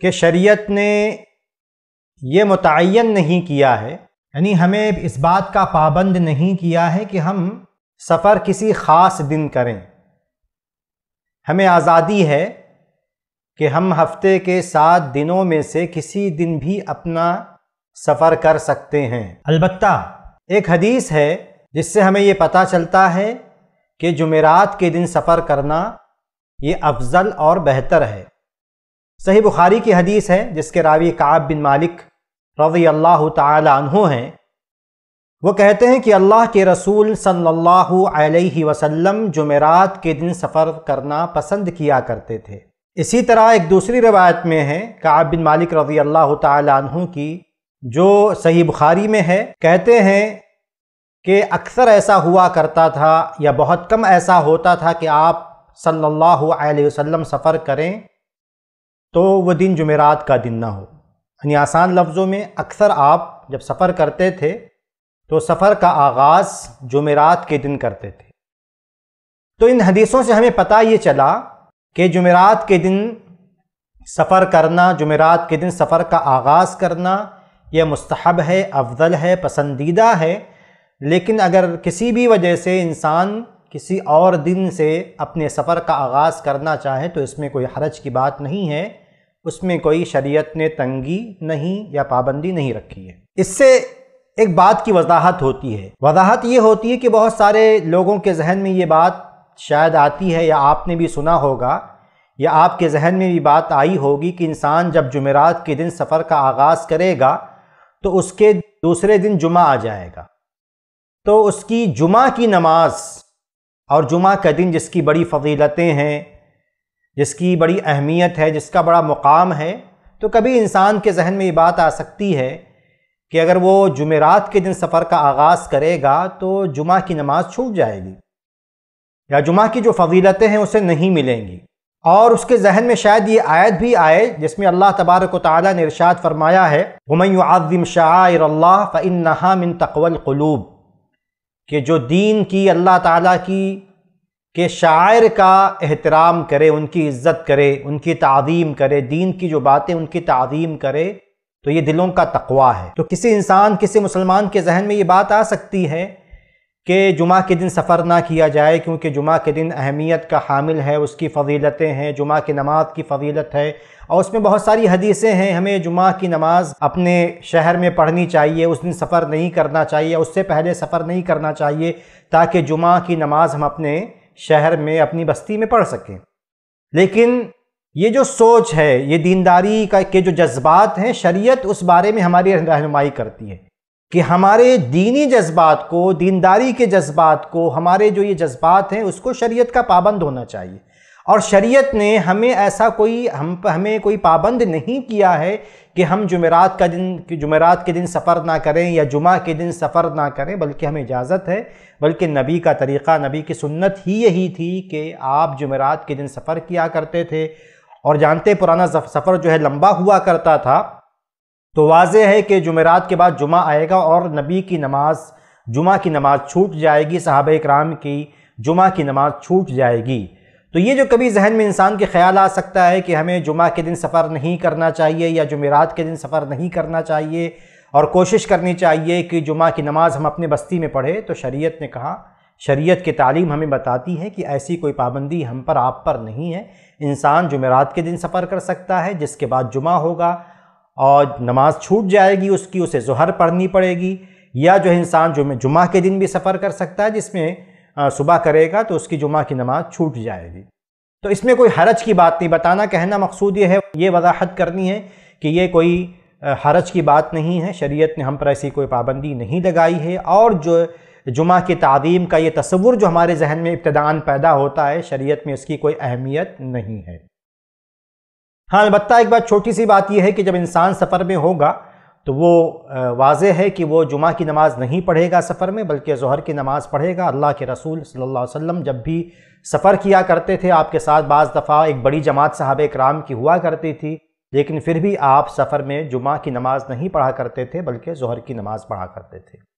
कि शरीयत ने यह मुतन नहीं किया है यानी हमें इस बात का पाबंद नहीं किया है कि हम सफ़र किसी ख़ास दिन करें हमें आज़ादी है कि हम हफ्ते के सात दिनों में से किसी दिन भी अपना सफ़र कर सकते हैं अलबत् एक हदीस है जिससे हमें ये पता चलता है कि जुमेरात के दिन सफ़र करना ये अफजल और बेहतर है सही बुखारी की हदीस है जिसके रावी काब बिन मालिक रवी अल्लाह तहु हैं वो कहते हैं कि अल्लाह के रसूल सल्लल्लाहु अलैहि वसल्लम जुमेरात के दिन सफ़र करना पसंद किया करते थे इसी तरह एक दूसरी रवायत में है काब बिन मालिक रवी अल्लाह तहु की जो सही बुखारी में है कहते हैं कि अक्सर ऐसा हुआ करता था या बहुत कम ऐसा होता था कि आप सल्लल्लाहु अलैहि वसल्लम सफ़र करें तो वह दिन जुमेरात का दिन ना हो यानी आसान लफ्ज़ों में अक्सर आप जब सफ़र करते थे तो सफ़र का आगाज़ जुमेरात के दिन करते थे तो इन हदीसों से हमें पता ये चला कि जुमेरात के दिन सफ़र करना जुमेरात के दिन सफ़र का आगाज़ करना यह मुस्तहब है अफजल है पसंदीदा है लेकिन अगर किसी भी वजह से इंसान किसी और दिन से अपने सफ़र का आगाज़ करना चाहे तो इसमें कोई हरज की बात नहीं है उसमें कोई शरीयत ने तंगी नहीं या पाबंदी नहीं रखी है इससे एक बात की वजाहत होती है वजाहत ये होती है कि बहुत सारे लोगों के जहन में ये बात शायद आती है या आपने भी सुना होगा या आपके जहन में भी बात आई होगी कि इंसान जब जुमेरात के दिन सफ़र का आगाज़ करेगा तो उसके दूसरे दिन जुमा आ जाएगा तो उसकी जुमा की नमाज और जुमा का दिन जिसकी बड़ी फजीलतें हैं जिसकी बड़ी अहमियत है जिसका बड़ा मुकाम है तो कभी इंसान के जहन में ये बात आ सकती है कि अगर वो जुमेरात के दिन सफ़र का आगाज़ करेगा तो जुमा की नमाज़ छूट जाएगी या जुमा की जो फजीलतें हैं उसे नहीं मिलेंगी और उसके जहन में शायद ये आयत भी आए जिसमें अल्लाह तबारक ताली ने इरशाद फरमाया है हमयम शाह फ़िन नहा मिन तकवल क़लूब कि जो दीन की अल्लाह ताला की कि शायर का एहतराम करे उनकी इज़्ज़त करे उनकी तादीम करे दीन की जो बातें उनकी तादीम करे तो ये दिलों का तकवा है तो किसी इंसान किसी मुसलमान के जहन में ये बात आ सकती है कि जुमा के दिन सफ़र ना किया जाए क्योंकि जुमा के दिन अहमियत का हामिल है उसकी फजीलतें हैं जुमा की नमाज की फजीलत है और उसमें बहुत सारी हदीसें हैं हमें जुमा की नमाज़ अपने शहर में पढ़नी चाहिए उस दिन सफ़र नहीं करना चाहिए उससे पहले सफ़र नहीं करना चाहिए ताकि जुमा की नमाज़ हम अपने शहर में अपनी बस्ती में पढ़ सकें लेकिन ये जो सोच है ये दीनदारी का के जो जज्बात हैं शरीयत उस बारे में हमारी रहनुमाई करती है कि हमारे दीनी जज्बात को दीनदारी के जज्बात को हमारे जो ये जज्बात हैं उसको शरीयत का पाबंद होना चाहिए और शरीयत ने हमें ऐसा कोई हम हमें कोई पाबंद नहीं किया है कि हम जुमेरात का दिन जुमेरात के दिन सफ़र ना करें या जुमा के दिन सफ़र ना करें बल्कि हमें इजाज़त है बल्कि नबी का तरीक़ा नबी की सुन्नत ही यही थी कि आप जुमेरात के दिन सफ़र किया करते थे और जानते पुराना सफ़र जो है लंबा हुआ करता था तो वाज है कि जुमेरात के बाद जुमा आएगा और नबी की नमाज जुमा की नमाज छूट जाएगी साहब कराम की जुमा की नमाज छूट जाएगी तो ये जो कभी जहन में इंसान के ख्याल आ सकता है कि हमें जुमा के दिन सफ़र नहीं करना चाहिए या जुमेरात के दिन सफ़र नहीं करना चाहिए और कोशिश करनी चाहिए कि जुमा की नमाज़ हम अपने बस्ती में पढ़े तो शरीयत ने कहा शरीयत की तालीम हमें बताती है कि ऐसी कोई पाबंदी हम पर आप पर नहीं है इंसान जुमेरात के दिन सफ़र कर सकता है जिसके बाद जुमा होगा और नमाज छूट जाएगी उसकी उसे जहर पढ़नी पड़ेगी या जो इंसान जुमे जुमा के दिन भी सफ़र कर सकता है जिसमें सुबह करेगा तो उसकी जुमा की नमाज छूट जाएगी तो इसमें कोई हरज की बात नहीं बताना कहना मकसूद ये है ये वजाहत करनी है कि ये कोई हरज की बात नहीं है शरीयत ने हम पर ऐसी कोई पाबंदी नहीं लगाई है और जो जुमा की तादीम का ये तस्वुर जो हमारे जहन में इब्तदान पैदा होता है शरीयत में इसकी कोई अहमियत नहीं है हाँ अलबत्त एक बात छोटी सी बात यह है कि जब इंसान सफ़र में होगा तो वो वाज है कि वो जुमा की नमाज़ नहीं पढ़ेगा सफ़र में बल्कि जहर की नमाज़ पढ़ेगा अल्लाह के रसूल सल्लल्लाहु अलैहि वसल्लम जब भी सफ़र किया करते थे आपके साथ बाज़ दफ़ा एक बड़ी जमात साहब कराम की हुआ करती थी लेकिन फिर भी आप सफ़र में जुमा की नमाज़ नहीं पढ़ा करते थे बल्कि जहर की नमाज़ पढ़ा करते थे